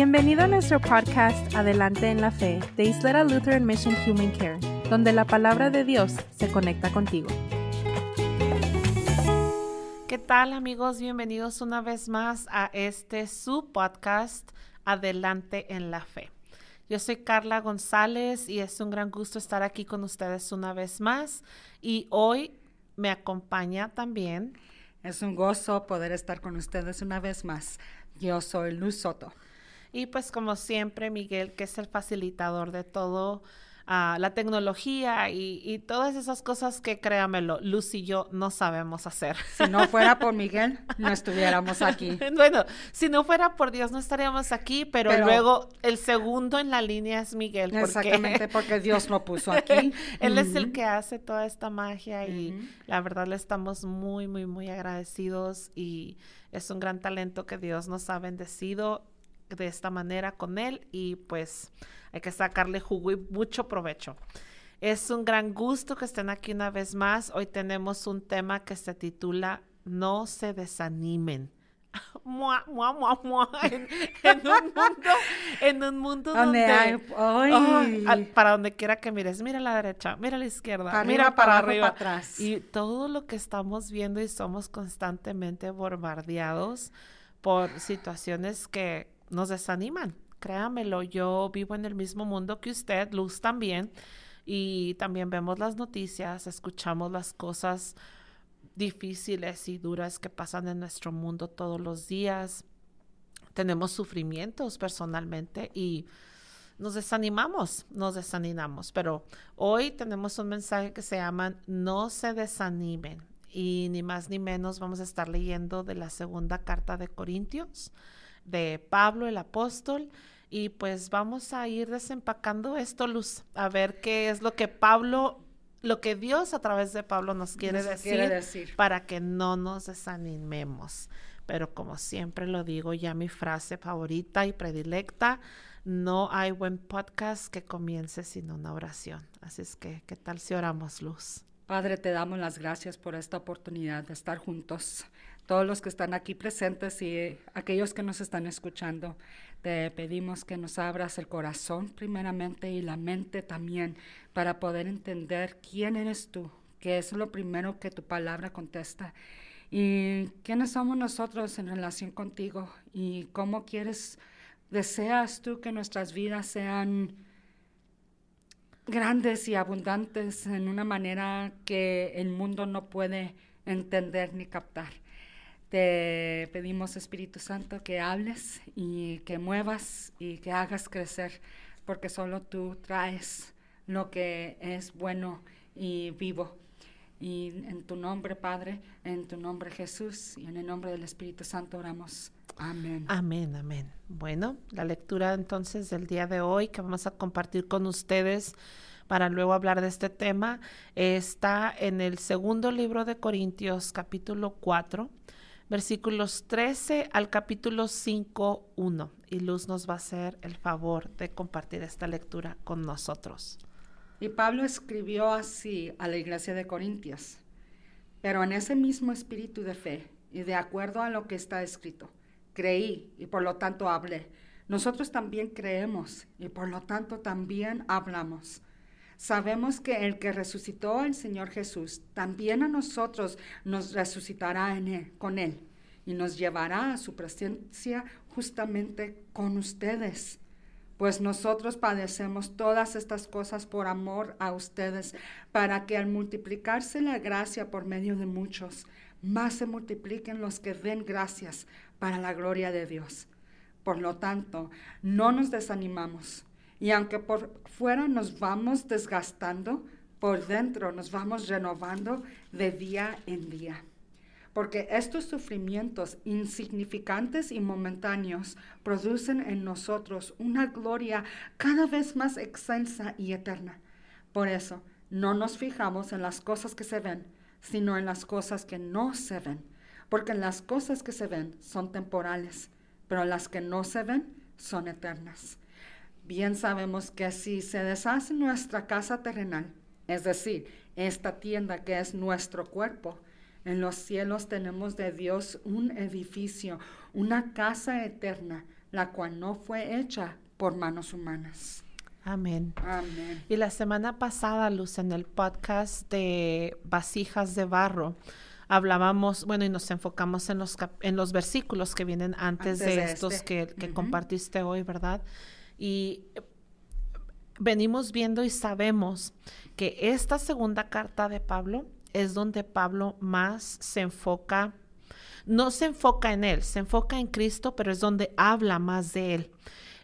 Bienvenido a nuestro podcast Adelante en la Fe de Isleta Lutheran Mission Human Care, donde la palabra de Dios se conecta contigo. ¿Qué tal amigos? Bienvenidos una vez más a este su podcast Adelante en la Fe. Yo soy Carla González y es un gran gusto estar aquí con ustedes una vez más y hoy me acompaña también. Es un gozo poder estar con ustedes una vez más. Yo soy Luz Soto. Y pues como siempre, Miguel, que es el facilitador de todo. Ah, la tecnología y, todas esas cosas que créamelo, Luz y yo no sabemos hacer. Si no fuera por Miguel, no estuviéramos aquí. bueno, si no fuera por Dios, no estaríamos aquí, pero, luego el segundo en la línea es Miguel. Exactamente, porque Dios lo puso aquí. Él es el que hace toda esta magia y la verdad le estamos muy, muy, muy agradecidos y es un gran talento que Dios nos ha bendecido de esta manera con él y pues hay que sacarle jugo y mucho provecho. Es un gran gusto que estén aquí una vez más. Hoy tenemos un tema que se titula No se desanimen. en, un mundo, en un mundo donde, para donde quiera que mires, mira a la derecha, mira a la izquierda, mira para, arriba, atrás. y todo lo que estamos viendo y somos constantemente bombardeados por situaciones que nos desaniman. Créamelo, yo vivo en el mismo mundo que usted, Luz también, y también vemos las noticias, escuchamos las cosas difíciles y duras que pasan en nuestro mundo todos los días. Tenemos sufrimientos personalmente y nos desanimamos, nos desanimamos, pero hoy tenemos un mensaje que se llama No se desanimen y ni más ni menos vamos a estar leyendo de la segunda carta de Corintios de Pablo el apóstol. Y pues vamos a ir desempacando esto, Luz, a ver qué es lo que Pablo, lo que Dios a través de Pablo nos quiere, decir, decir para que no nos desanimemos. Pero como siempre lo digo, ya mi frase favorita y predilecta, no hay buen podcast que comience sin una oración. Así es que, ¿qué tal si oramos, Luz? Padre, te damos las gracias por esta oportunidad de estar juntos, todos los que están aquí presentes y eh, aquellos que nos están escuchando. Te pedimos que nos abras el corazón primeramente y la mente también para poder entender quién eres tú, que es lo primero que tu palabra contesta. Y quiénes somos nosotros en relación contigo y cómo quieres, deseas tú que nuestras vidas sean grandes y abundantes en una manera que el mundo no puede entender ni captar. Te pedimos, Espíritu Santo, que hables y que muevas y que hagas crecer, porque solo tú traes lo que es bueno y vivo. Y en tu nombre, Padre, en tu nombre, Jesús, y en el nombre del Espíritu Santo oramos. Amén. Amén, amén. Bueno, la lectura entonces del día de hoy que vamos a compartir con ustedes para luego hablar de este tema está en el segundo libro de Corintios, capítulo 4 versículos 13 al capítulo 5, 1. Y Luz nos va a hacer el favor de compartir esta lectura con nosotros. Y Pablo escribió así a la iglesia de Corintios, pero en ese mismo espíritu de fe y de acuerdo a lo que está escrito, creí y por lo tanto hablé. Nosotros también creemos y por lo tanto también hablamos Sabemos que el que resucitó al Señor Jesús, también a nosotros nos resucitará en con Él y nos llevará a su presencia justamente con ustedes. Pues nosotros padecemos todas estas cosas por amor a ustedes, para que al multiplicarse la gracia por medio de muchos, más se multipliquen los que den gracias para la gloria de Dios. Por lo tanto, no nos desanimamos y aunque por fuera nos vamos desgastando, por dentro nos vamos renovando de día en día. Porque estos sufrimientos insignificantes y momentáneos producen en nosotros una gloria cada vez más extensa y eterna. Por eso, no nos fijamos en las cosas que se ven, sino en las cosas que no se ven. Porque las cosas que se ven son temporales, pero las que no se ven son eternas bien sabemos que si se deshace nuestra casa terrenal, es decir, esta tienda que es nuestro cuerpo, en los cielos tenemos de Dios un edificio, una casa eterna, la cual no fue hecha por manos humanas. Amén. Amén. Y la semana pasada, Luz, en el podcast de Vasijas de Barro, hablábamos, bueno, y nos enfocamos en los, en los versículos que vienen antes, de, estos este. que, compartiste hoy, ¿verdad? Y venimos viendo y sabemos que esta segunda carta de Pablo es donde Pablo más se enfoca, no se enfoca en él, se enfoca en Cristo, pero es donde habla más de él.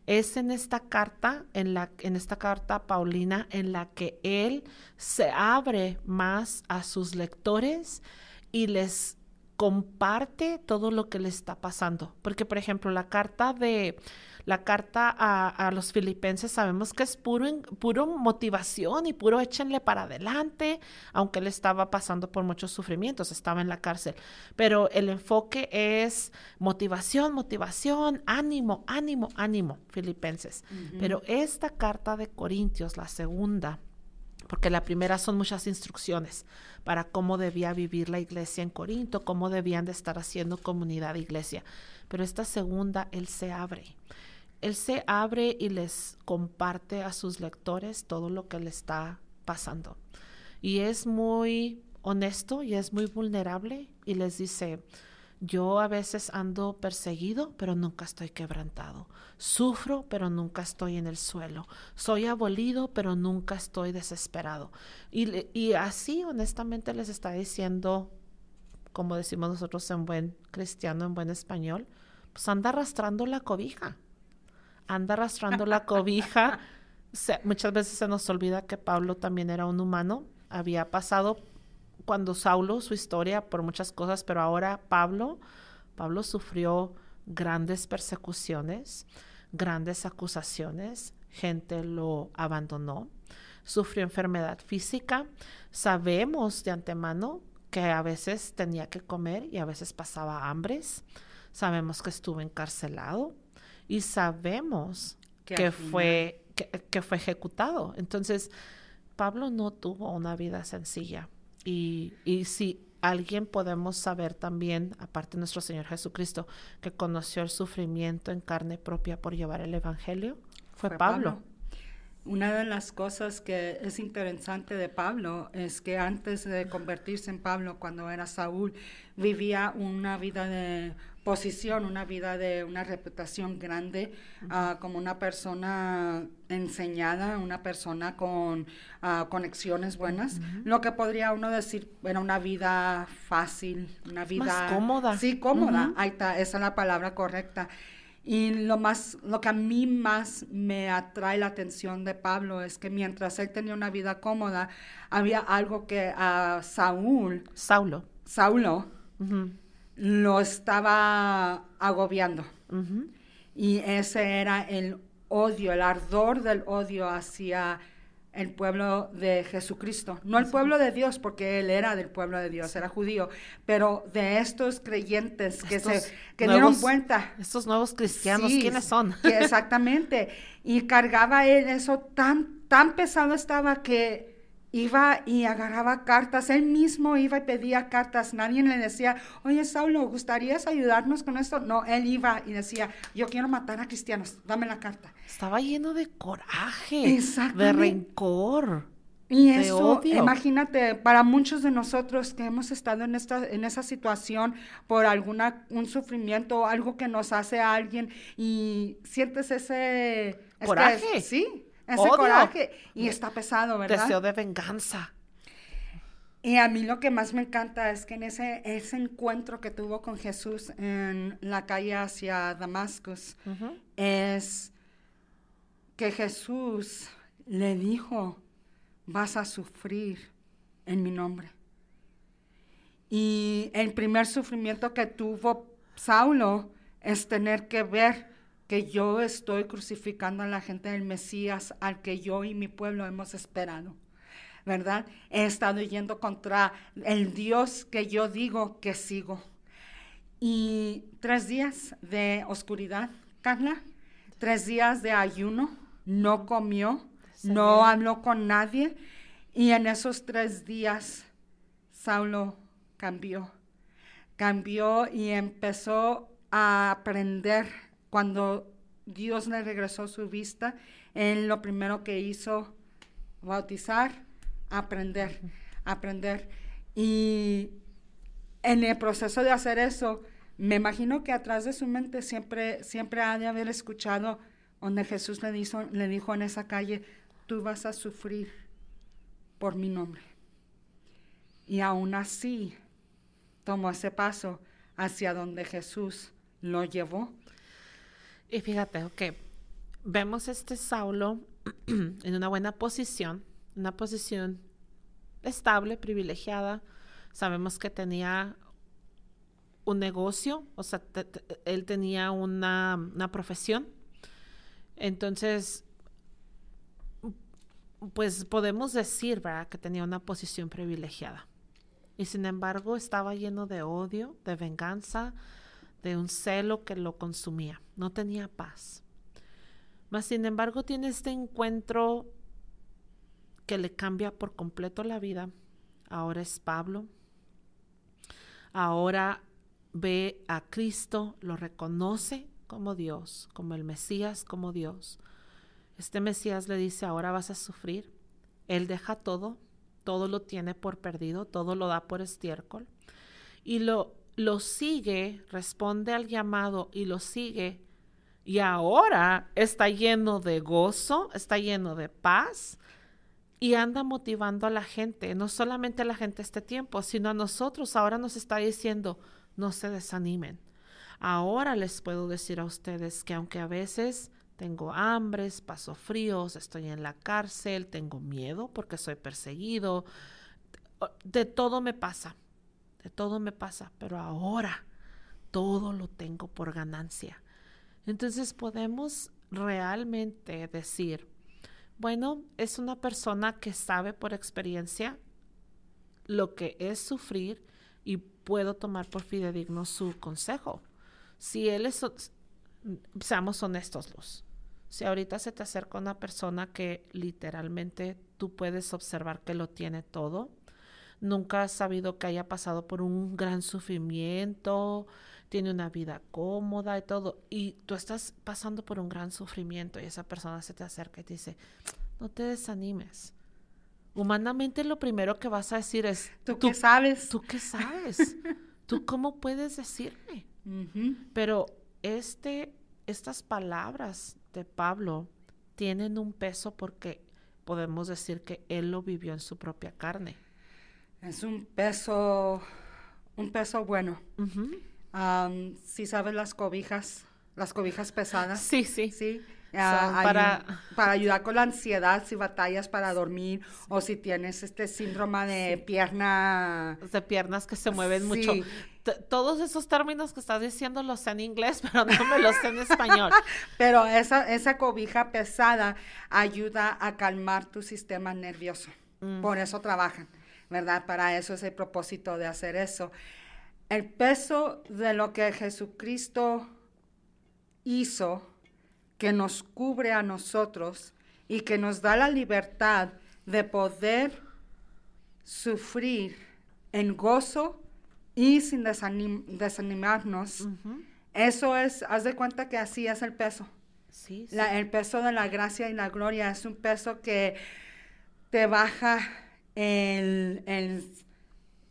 Es en esta carta, en, la, en esta carta Paulina, en la que él se abre más a sus lectores y les comparte todo lo que le está pasando. Porque, por ejemplo, la carta de la carta a, los filipenses sabemos que es puro, puro, motivación y puro échenle para adelante, aunque él estaba pasando por muchos sufrimientos, estaba en la cárcel. Pero el enfoque es motivación, motivación, ánimo, ánimo, ánimo, filipenses. Pero esta carta de Corintios, la segunda, porque la primera son muchas instrucciones para cómo debía vivir la iglesia en Corinto, cómo debían de estar haciendo comunidad iglesia. Pero esta segunda, Él se abre. Él se abre y les comparte a sus lectores todo lo que le está pasando. Y es muy honesto y es muy vulnerable y les dice, yo a veces ando perseguido, pero nunca estoy quebrantado. Sufro, pero nunca estoy en el suelo. Soy abolido, pero nunca estoy desesperado. Y, así honestamente les está diciendo, como decimos nosotros en buen cristiano, en buen español, pues anda arrastrando la cobija. Anda arrastrando la cobija. muchas veces se nos olvida que Pablo también era un humano, había pasado cuando Saulo, su historia por muchas cosas, pero ahora Pablo, Pablo sufrió grandes persecuciones, grandes acusaciones, gente lo abandonó, sufrió enfermedad física. Sabemos de antemano que a veces tenía que comer y a veces pasaba hambres. Sabemos que estuvo encarcelado y sabemos que fue, que fue ejecutado. Entonces, Pablo no tuvo una vida sencilla y, si alguien podemos saber también, aparte de nuestro Señor Jesucristo, que conoció el sufrimiento en carne propia por llevar el Evangelio, fue, Pablo una de las cosas que es interesante de Pablo es que antes de convertirse en Pablo, cuando era Saúl, vivía una vida de posición, una vida de una reputación grande, ah, como una persona enseñada, una persona con ah, conexiones buenas, lo que podría uno decir era una vida fácil, una vida... cómoda. Sí, cómoda, ahí está, esa es la palabra correcta. Y lo, más, lo que a mí más me atrae la atención de Pablo es que mientras él tenía una vida cómoda, había algo que a Saúl. Saulo. Saulo lo estaba agobiando. Y ese era el odio, el ardor del odio hacia el pueblo de Jesucristo, no el pueblo de Dios, porque él era del pueblo de Dios, era judío, pero de estos creyentes que se que dieron cuenta. Estos nuevos cristianos, ¿quiénes son? exactamente. Y cargaba él eso tan, tan pesado estaba que iba y agarraba cartas, él mismo iba y pedía cartas, nadie le decía, oye Saulo, ¿gustarías ayudarnos con esto? No, él iba y decía, yo quiero matar a cristianos, dame la carta. Estaba lleno de coraje, de rencor. Y eso, imagínate, para muchos de nosotros que hemos estado en, esta, en esa situación por alguna, un sufrimiento, algo que nos hace a alguien y sientes ese... Coraje. sí, ese coraje. Y está pesado, ¿verdad? Deseo de venganza. Y a mí lo que más me encanta es que en ese, ese encuentro que tuvo con Jesús en la calle hacia Damascus, es que Jesús le dijo, vas a sufrir en mi nombre. Y el primer sufrimiento que tuvo Saulo es tener que ver que yo estoy crucificando a la gente del Mesías al que yo y mi pueblo hemos esperado. ¿Verdad? He estado yendo contra el Dios que yo digo que sigo. Y tres días de oscuridad, Carla, tres días de ayuno, no comió, no habló con nadie. Y en esos tres días, Saulo cambió, cambió y empezó a aprender cuando Dios le regresó su vista, él lo primero que hizo, bautizar, aprender, aprender. Y en el proceso de hacer eso, me imagino que atrás de su mente siempre, siempre ha de haber escuchado donde Jesús le, le dijo en esa calle, tú vas a sufrir por mi nombre. Y aún así tomó ese paso hacia donde Jesús lo llevó y fíjate, ok, vemos este Saulo en una buena posición, una posición estable, privilegiada. Sabemos que tenía un negocio, o sea, él tenía una, una profesión. Entonces, pues podemos decir, ¿verdad?, que tenía una posición privilegiada. Y sin embargo, estaba lleno de odio, de venganza, de un celo que lo consumía, no tenía paz. Mas, sin embargo, tiene este encuentro que le cambia por completo la vida. Ahora es Pablo. Ahora ve a Cristo, lo reconoce como Dios, como el Mesías, como Dios. Este Mesías le dice, ahora vas a sufrir. Él deja todo, todo lo tiene por perdido, todo lo da por estiércol. Y lo lo sigue, responde al llamado y lo sigue. Y ahora está lleno de gozo, está lleno de paz y anda motivando a la gente, no solamente a la gente este tiempo, sino a nosotros. Ahora nos está diciendo, no se desanimen. Ahora les puedo decir a ustedes que aunque a veces tengo hambres, paso fríos, estoy en la cárcel, tengo miedo porque soy perseguido, de todo me pasa todo me pasa, pero ahora todo lo tengo por ganancia. Entonces podemos realmente decir, bueno, es una persona que sabe por experiencia lo que es sufrir y puedo tomar por fidedigno su consejo. Si él es, seamos honestos, los. Si ahorita se te acerca una persona que literalmente tú puedes observar que lo tiene todo, nunca has sabido que haya pasado por un gran sufrimiento, tiene una vida cómoda y todo, y tú estás pasando por un gran sufrimiento y esa persona se te acerca y te dice, no te desanimes. Humanamente lo primero que vas a decir es, tú, qué sabes. Tú qué sabes. ¿Tú cómo puedes decirme? Pero este, estas palabras de Pablo tienen un peso porque podemos decir que él lo vivió en su propia carne. Es un peso, un peso bueno. si sabes las cobijas, las cobijas pesadas. Sí, sí. Sí. Ah, para... ayudar con la ansiedad, si batallas para dormir o si tienes este síndrome de pierna... De piernas que se mueven mucho. todos esos términos que estás diciendo los sé en inglés, pero no me los sé en español. pero esa, esa cobija pesada ayuda a calmar tu sistema nervioso. Mm. Por eso trabajan. ¿verdad? Para eso es el propósito de hacer eso. El peso de lo que Jesucristo hizo, que nos cubre a nosotros y que nos da la libertad de poder sufrir en gozo y sin desanimarnos. Eso es, haz de cuenta que así es el peso. Sí, el peso de la gracia y la gloria es un peso que te baja el, el,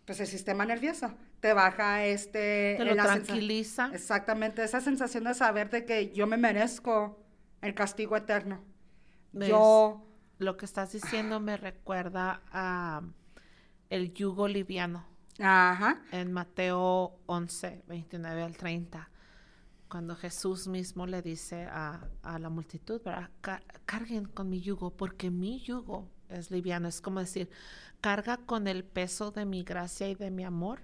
pues el sistema nervioso. Te baja este... Te tranquiliza. Exactamente, esa sensación de saber de que yo me merezco el castigo eterno. Yo... Lo que estás diciendo me recuerda a el yugo liviano. Ajá. En Mateo 11, 29 al 30 cuando Jesús mismo le dice a, la multitud, carguen con mi yugo, porque mi yugo es liviano. Es como decir, carga con el peso de mi gracia y de mi amor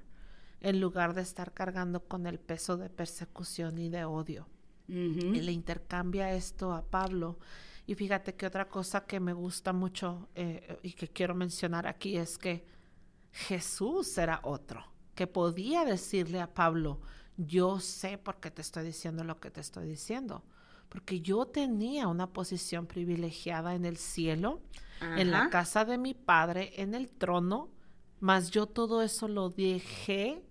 en lugar de estar cargando con el peso de persecución y de odio. Y le intercambia esto a Pablo. Y fíjate que otra cosa que me gusta mucho eh, y que quiero mencionar aquí es que Jesús era otro, que podía decirle a Pablo, yo sé por qué te estoy diciendo lo que te estoy diciendo porque yo tenía una posición privilegiada en el cielo, en la casa de mi padre, en el trono, mas yo todo eso lo dejé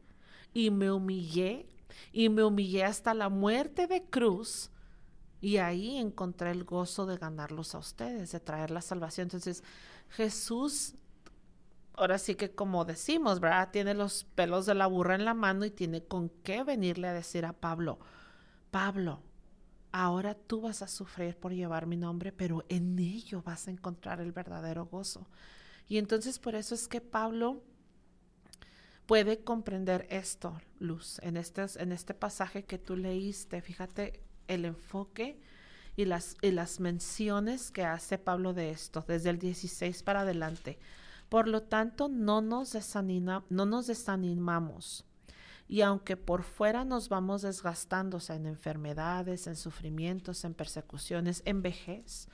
y me humillé y me humillé hasta la muerte de cruz. Y ahí encontré el gozo de ganarlos a ustedes, de traer la salvación. Entonces, Jesús, ahora sí que como decimos, ¿verdad? Tiene los pelos de la burra en la mano y tiene con qué venirle a decir a Pablo, Pablo, Ahora tú vas a sufrir por llevar mi nombre, pero en ello vas a encontrar el verdadero gozo. Y entonces por eso es que Pablo puede comprender esto, Luz, en este, en este pasaje que tú leíste. Fíjate el enfoque y las, las menciones que hace Pablo de esto, desde el 16 para adelante. Por lo tanto, no nos, desanima, no nos desanimamos y aunque por fuera nos vamos desgastando en enfermedades, en sufrimientos, en persecuciones, en vejez,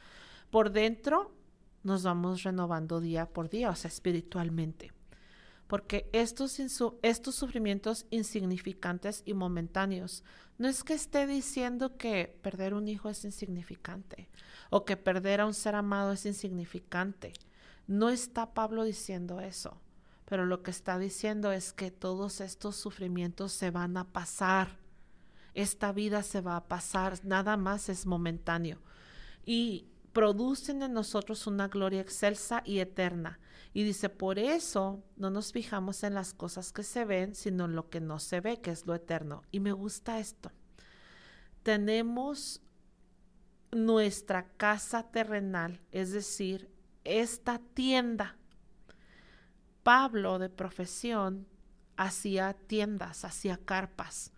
por dentro nos vamos renovando día por día, o sea, espiritualmente. Porque estos, estos sufrimientos insignificantes y momentáneos, no es que esté diciendo que perder un hijo es insignificante o que perder a un ser amado es insignificante. No está Pablo diciendo eso. Pero lo que está diciendo es que todos estos sufrimientos se van a pasar. Esta vida se va a pasar, nada más es momentáneo. Y producen en nosotros una gloria excelsa y eterna. Y dice, por eso no nos fijamos en las cosas que se ven, sino en lo que no se ve, que es lo eterno. Y me gusta esto. Tenemos nuestra casa terrenal, es decir, esta tienda Pablo de profesión hacía tiendas, hacía carpas.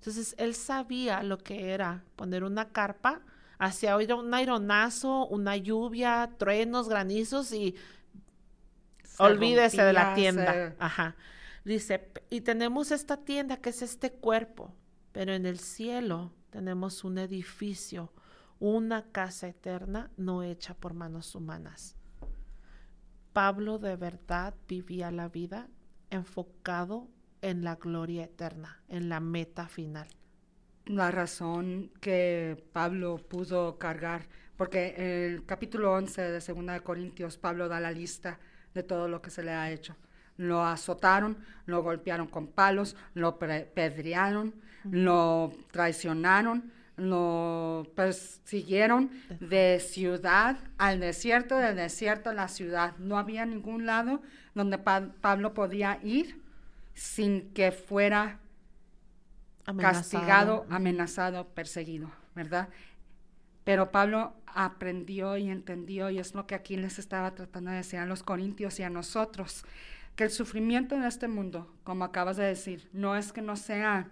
Entonces él sabía lo que era poner una carpa, hacía un aironazo, una lluvia, truenos, granizos y olvídese de la tienda. Ajá. Dice, y tenemos esta tienda que es este cuerpo, pero en el cielo tenemos un edificio, una casa eterna no hecha por manos humanas. Pablo de verdad vivía la vida enfocado en la gloria eterna, en la meta final. La razón que Pablo pudo cargar, porque en el capítulo 11 de 2 Corintios, Pablo da la lista de todo lo que se le ha hecho. Lo azotaron, lo golpearon con palos, lo pedrearon, lo traicionaron, lo persiguieron pues, de ciudad al desierto, del desierto a la ciudad. No había ningún lado donde Pablo podía ir sin que fuera castigado, amenazado, perseguido, ¿verdad? Pero Pablo aprendió y entendió, y es lo que aquí les estaba tratando de decir a los corintios y a nosotros, que el sufrimiento en este mundo, como acabas de decir, no es que no sea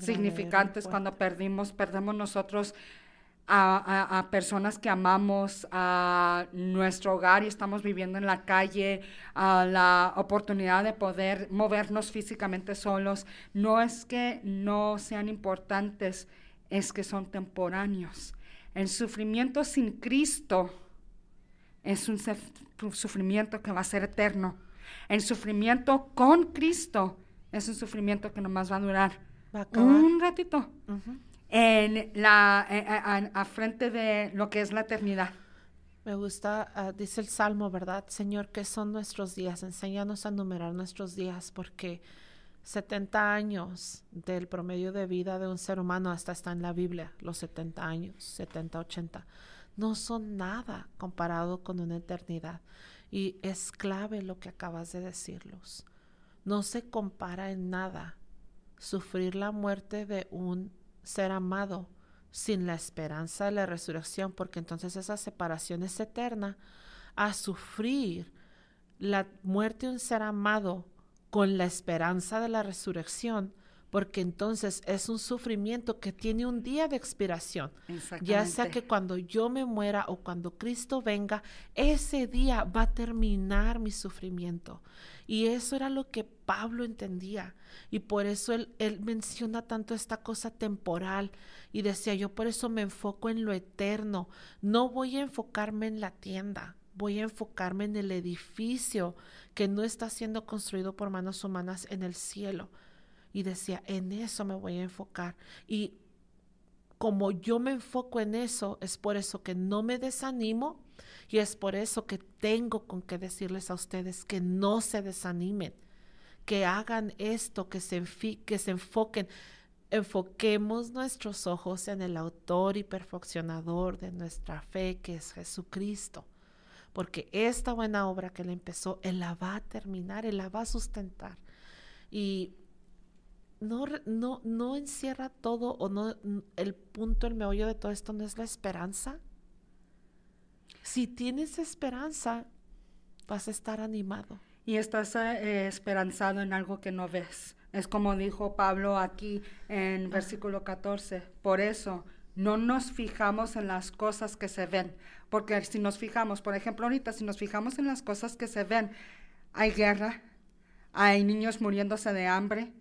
significantes cuando perdimos, perdemos nosotros a, a, personas que amamos, a nuestro hogar y estamos viviendo en la calle, a la oportunidad de poder movernos físicamente solos. No es que no sean importantes, es que son temporáneos. El sufrimiento sin Cristo es un sufrimiento que va a ser eterno. El sufrimiento con Cristo es un sufrimiento que no más va a durar un ratito. En la, eh, eh, a, frente de lo que es la eternidad. Me gusta, ah, dice el Salmo, ¿verdad? Señor, ¿qué son nuestros días? Enséñanos a numerar nuestros días porque 70 años del promedio de vida de un ser humano, hasta está en la Biblia, los 70 años, 70, 80, no son nada comparado con una eternidad. Y es clave lo que acabas de decirlos. No se compara en nada sufrir la muerte de un ser amado sin la esperanza de la resurrección, porque entonces esa separación es eterna, a sufrir la muerte de un ser amado con la esperanza de la resurrección, porque entonces es un sufrimiento que tiene un día de expiración. Ya sea que cuando yo me muera o cuando Cristo venga, ese día va a terminar mi sufrimiento. Y eso era lo que Pablo entendía. Y por eso él, menciona tanto esta cosa temporal. Y decía, yo por eso me enfoco en lo eterno. No voy a enfocarme en la tienda. Voy a enfocarme en el edificio que no está siendo construido por manos humanas en el cielo y decía, en eso me voy a enfocar. Y como yo me enfoco en eso, es por eso que no me desanimo y es por eso que tengo con qué decirles a ustedes que no se desanimen, que hagan esto, que se, que se enfoquen. Enfoquemos nuestros ojos en el autor y perfeccionador de nuestra fe, que es Jesucristo porque esta buena obra que Él empezó, Él la va a terminar, Él la va a sustentar. Y no, no, no encierra todo o no el punto, el meollo de todo esto no es la esperanza. Si tienes esperanza, vas a estar animado. Y estás eh, esperanzado en algo que no ves. Es como dijo Pablo aquí en versículo 14. Por eso no nos fijamos en las cosas que se ven. Porque si nos fijamos, por ejemplo, ahorita, si nos fijamos en las cosas que se ven, hay guerra, hay niños muriéndose de hambre,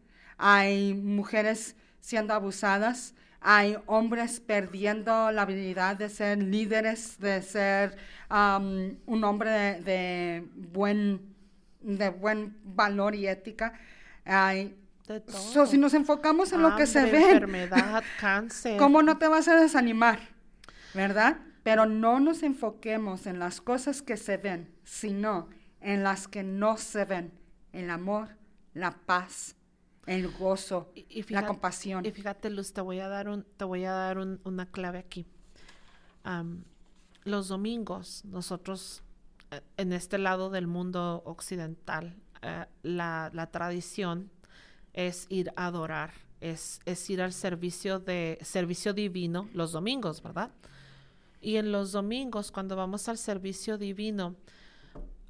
hay mujeres siendo abusadas, hay hombres perdiendo la habilidad de ser líderes, de ser un hombre de, buen, de buen valor y ética. si nos enfocamos en lo que se ve, enfermedad, ¿Cómo no te vas a desanimar? ¿Verdad? Pero no nos enfoquemos en las cosas que se ven, sino en las que no se ven. El amor, la paz, el gozo, y, la compasión. Y fíjate, Luz, te voy a dar, un, te voy a dar una clave aquí. los domingos, nosotros eh, en este lado del mundo occidental, eh, la, tradición es ir a adorar, es, es ir al servicio, de, servicio divino los domingos, ¿verdad? Y en los domingos, cuando vamos al servicio divino,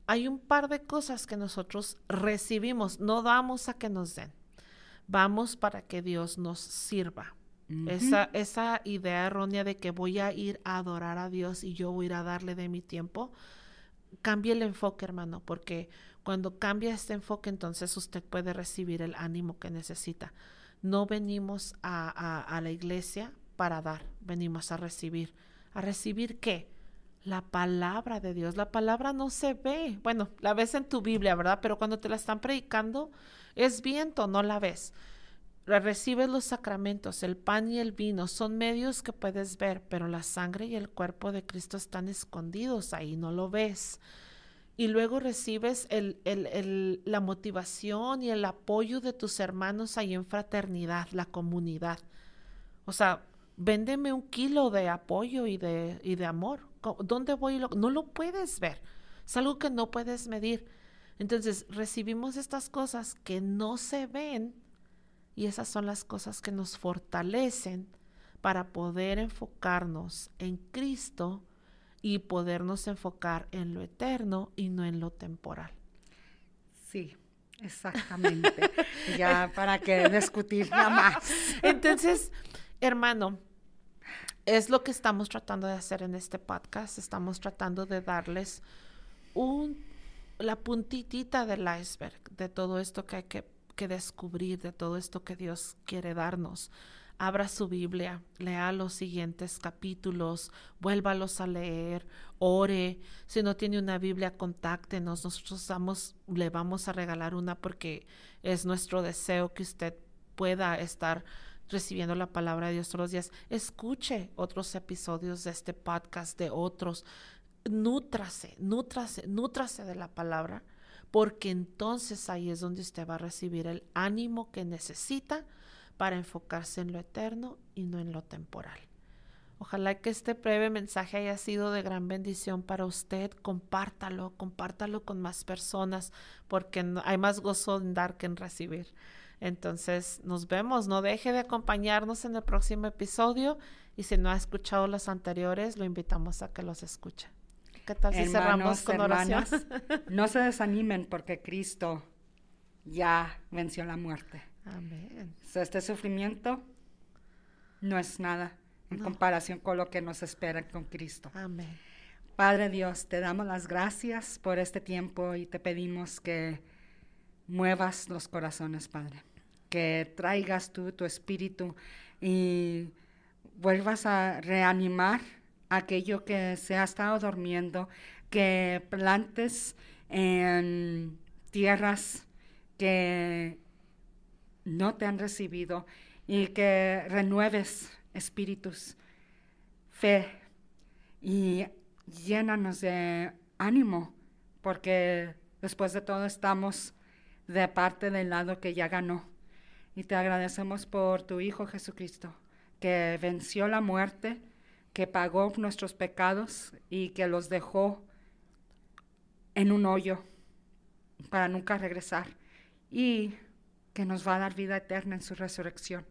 hay un par de cosas que nosotros recibimos, no damos a que nos den vamos para que Dios nos sirva. esa, esa idea errónea de que voy a ir a adorar a Dios y yo voy a ir a darle de mi tiempo, cambie el enfoque, hermano, porque cuando cambia este enfoque, entonces usted puede recibir el ánimo que necesita. No venimos a, a la iglesia para dar, venimos a recibir. ¿A recibir qué? la palabra de Dios. La palabra no se ve. Bueno, la ves en tu Biblia, ¿verdad? Pero cuando te la están predicando, es viento, no la ves. Recibes los sacramentos, el pan y el vino, son medios que puedes ver, pero la sangre y el cuerpo de Cristo están escondidos ahí, no lo ves. Y luego recibes el, la motivación y el apoyo de tus hermanos ahí en fraternidad, la comunidad. O sea, véndeme un kilo de apoyo y de, de amor. ¿Dónde voy? No lo puedes ver. Es algo que no puedes medir. Entonces, recibimos estas cosas que no se ven y esas son las cosas que nos fortalecen para poder enfocarnos en Cristo y podernos enfocar en lo eterno y no en lo temporal. Sí, exactamente. ya para que discutir nada más. Entonces, hermano, es lo que estamos tratando de hacer en este podcast. Estamos tratando de darles un, la puntitita del iceberg de todo esto que hay que, descubrir, de todo esto que Dios quiere darnos. Abra su Biblia, lea los siguientes capítulos, vuélvalos a leer, ore. Si no tiene una Biblia, contáctenos. Nosotros le vamos a regalar una porque es nuestro deseo que usted pueda estar recibiendo la palabra de Dios todos los días. Escuche otros episodios de este podcast, de otros. Nútrase, nútrase, nútrase de la palabra, porque entonces ahí es donde usted va a recibir el ánimo que necesita para enfocarse en lo eterno y no en lo temporal. Ojalá que este breve mensaje haya sido de gran bendición para usted. Compártalo, compártalo con más personas, porque hay más gozo en dar que en recibir. Entonces, nos vemos. No deje de acompañarnos en el próximo episodio y si no ha escuchado los anteriores, lo invitamos a que los escuche. ¿Qué tal si cerramos con oraciones. no se desanimen porque Cristo ya venció la muerte. Amén. este sufrimiento no es nada en comparación con lo que nos espera con Cristo. Amén. Padre Dios, te damos las gracias por este tiempo y te pedimos que muevas los corazones, Padre que traigas tú tu espíritu y vuelvas a reanimar aquello que se ha estado durmiendo, que plantes en tierras que no te han recibido y que renueves espíritus, fe y llénanos de ánimo, porque después de todo estamos de parte del lado que ya ganó. Y te agradecemos por tu Hijo Jesucristo, que venció la muerte, que pagó nuestros pecados y que los dejó en un hoyo para nunca regresar y que nos va a dar vida eterna en su resurrección.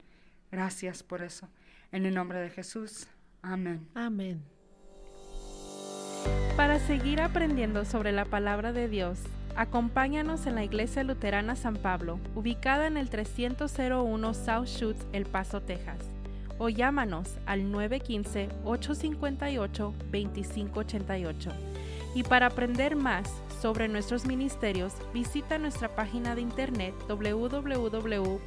Gracias por eso. En el nombre de Jesús. Amén. Amén. Para seguir aprendiendo sobre la palabra de Dios, Acompáñanos en la Iglesia Luterana San Pablo, ubicada en el 301 South Shoots, El Paso, Texas, o llámanos al 915-858-2588. Y para aprender más sobre nuestros ministerios, visita nuestra página de internet www.ylm.org.